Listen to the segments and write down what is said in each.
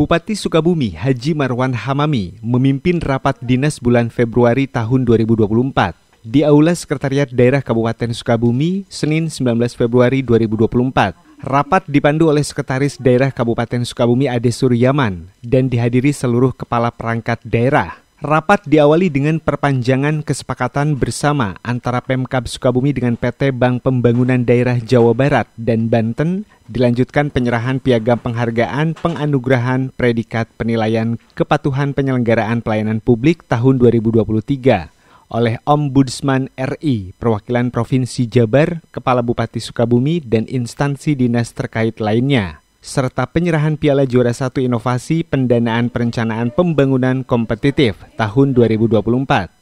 Bupati Sukabumi Haji Marwan Hamami memimpin rapat dinas bulan Februari tahun 2024 di Aula Sekretariat Daerah Kabupaten Sukabumi Senin 19 Februari 2024. Rapat dipandu oleh Sekretaris Daerah Kabupaten Sukabumi Ade Suryaman dan dihadiri seluruh kepala perangkat daerah. Rapat diawali dengan perpanjangan kesepakatan bersama antara Pemkab Sukabumi dengan PT Bank Pembangunan Daerah Jawa Barat dan Banten, dilanjutkan penyerahan piagam penghargaan penganugerahan predikat penilaian kepatuhan penyelenggaraan pelayanan publik tahun 2023 oleh Ombudsman RI, perwakilan Provinsi Jabar, Kepala Bupati Sukabumi, dan instansi dinas terkait lainnya serta penyerahan Piala Juara 1 Inovasi Pendanaan Perencanaan Pembangunan Kompetitif tahun 2024.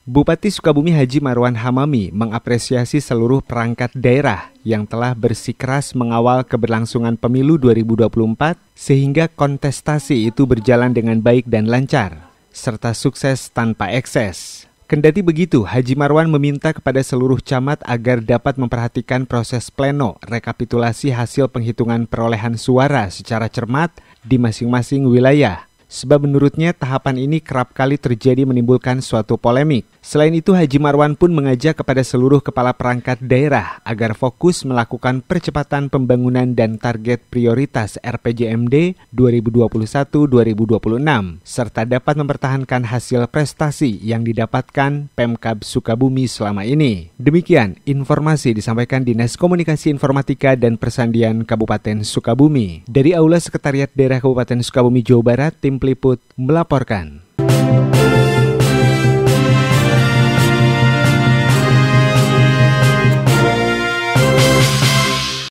Bupati Sukabumi Haji Marwan Hamami mengapresiasi seluruh perangkat daerah yang telah bersikeras mengawal keberlangsungan pemilu 2024 sehingga kontestasi itu berjalan dengan baik dan lancar serta sukses tanpa ekses. Kendati begitu, Haji Marwan meminta kepada seluruh camat agar dapat memperhatikan proses pleno rekapitulasi hasil penghitungan perolehan suara secara cermat di masing-masing wilayah sebab menurutnya tahapan ini kerap kali terjadi menimbulkan suatu polemik. Selain itu, Haji Marwan pun mengajak kepada seluruh kepala perangkat daerah agar fokus melakukan percepatan pembangunan dan target prioritas RPJMD 2021-2026, serta dapat mempertahankan hasil prestasi yang didapatkan Pemkab Sukabumi selama ini. Demikian informasi disampaikan Dinas Komunikasi Informatika dan Persandian Kabupaten Sukabumi. Dari Aula Sekretariat Daerah Kabupaten Sukabumi, Jawa Barat, tim Peliput melaporkan.